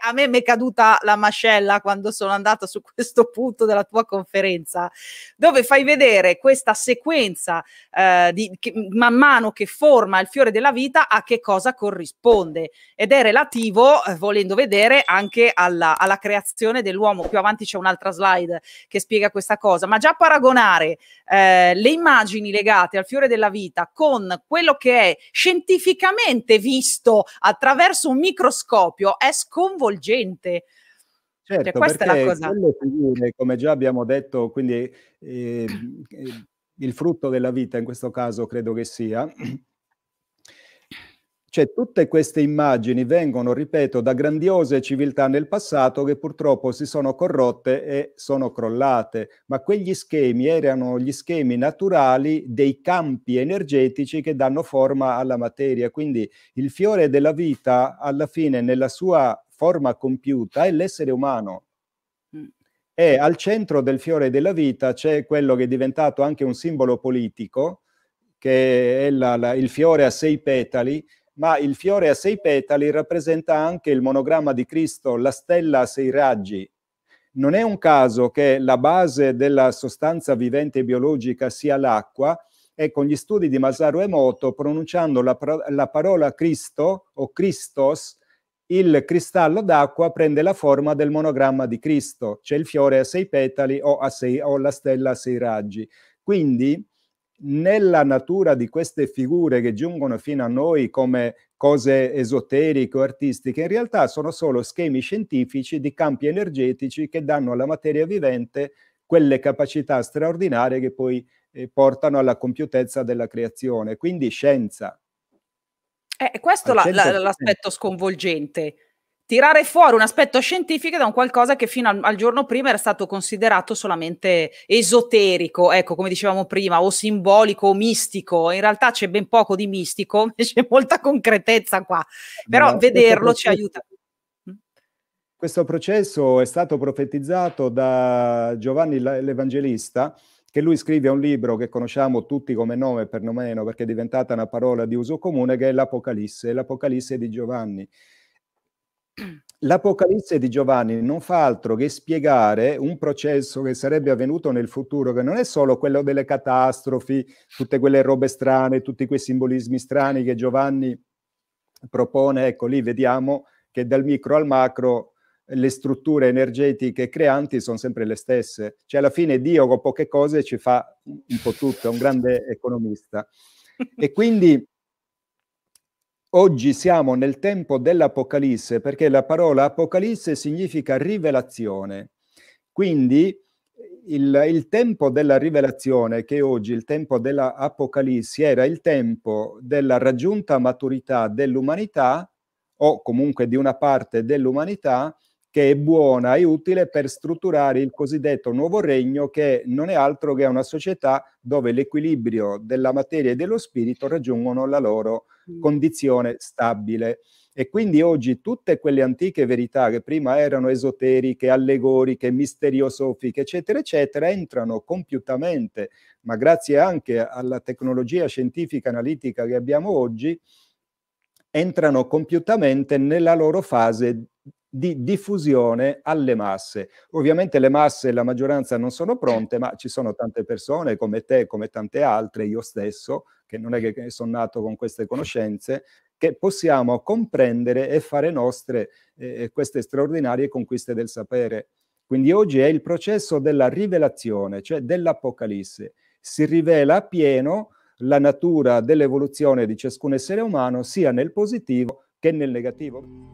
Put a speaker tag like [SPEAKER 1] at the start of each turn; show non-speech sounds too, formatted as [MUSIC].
[SPEAKER 1] A me mi è caduta la mascella quando sono andata su questo punto della tua conferenza, dove fai vedere questa sequenza eh, di, che, man mano che forma il fiore della vita a che cosa corrisponde ed è relativo, eh, volendo vedere, anche alla, alla creazione dell'uomo. Più avanti c'è un'altra slide che spiega questa cosa, ma già paragonare eh, le immagini legate al fiore della vita con quello che è scientificamente visto attraverso un microscopio è scontato coinvolgente. Cioè, certo, cioè, questa è la cosa.
[SPEAKER 2] Figure, come già abbiamo detto, quindi eh, il frutto della vita in questo caso credo che sia, cioè, tutte queste immagini vengono, ripeto, da grandiose civiltà nel passato che purtroppo si sono corrotte e sono crollate, ma quegli schemi erano gli schemi naturali dei campi energetici che danno forma alla materia. Quindi il fiore della vita, alla fine, nella sua forma compiuta, è l'essere umano. Mm. E al centro del fiore della vita c'è quello che è diventato anche un simbolo politico, che è la, la, il fiore a sei petali, ma il fiore a sei petali rappresenta anche il monogramma di Cristo, la stella a sei raggi. Non è un caso che la base della sostanza vivente biologica sia l'acqua e con gli studi di Masaru Emoto, pronunciando la, la parola Cristo o Christos, il cristallo d'acqua prende la forma del monogramma di Cristo, cioè il fiore a sei petali o, a sei, o la stella a sei raggi. Quindi nella natura di queste figure che giungono fino a noi come cose esoteriche o artistiche, in realtà sono solo schemi scientifici di campi energetici che danno alla materia vivente quelle capacità straordinarie che poi eh, portano alla compiutezza della creazione, quindi scienza.
[SPEAKER 1] Eh, questo è la, l'aspetto sconvolgente tirare fuori un aspetto scientifico da un qualcosa che fino al, al, giorno prima era stato considerato solamente esoterico, ecco, come dicevamo prima, o simbolico o mistico. In realtà c'è ben poco di mistico, [LAUGHS] c'è molta concretezza qua, però no, vederlo ci aiuta. Mm.
[SPEAKER 2] Questo processo è stato profetizzato da Giovanni l'Evangelista, che lui scrive un libro che conosciamo tutti come nome perlomeno, perché è diventata una parola di uso comune, che è l'Apocalisse, l'Apocalisse di Giovanni L'Apocalisse di Giovanni non fa altro che spiegare un processo che sarebbe avvenuto nel futuro, che non è solo quello delle catastrofi, tutte quelle robe strane, tutti quei simbolismi strani che Giovanni propone. Ecco, lì vediamo che dal micro al macro le strutture energetiche creanti sono sempre le stesse. Cioè alla fine Dio con poche cose ci fa un po' tutto, è un grande economista. E quindi Oggi siamo nel tempo dell'Apocalisse perché la parola Apocalisse significa rivelazione. Quindi il, il tempo della rivelazione, che oggi il tempo dell'Apocalisse, era il tempo della raggiunta maturità dell'umanità o comunque di una parte dell'umanità che è buona e utile per strutturare il cosiddetto nuovo regno che non è altro che una società dove l'equilibrio della materia e dello spirito raggiungono la loro mm. condizione stabile. E quindi oggi tutte quelle antiche verità che prima erano esoteriche, allegoriche, misteriosofiche, eccetera, eccetera, entrano compiutamente, ma grazie anche alla tecnologia scientifica analitica che abbiamo oggi, entrano compiutamente nella loro fase di diffusione alle masse. Ovviamente le masse e la maggioranza non sono pronte, ma ci sono tante persone come te, come tante altre, io stesso, che non è che sono nato con queste conoscenze, che possiamo comprendere e fare nostre eh, eh, queste straordinarie conquiste del sapere. Quindi oggi è il processo della rivelazione, cioè dell'Apocalisse. Si rivela a pieno la natura dell'evoluzione di ciascun essere umano, sia nel positivo che nel negativo.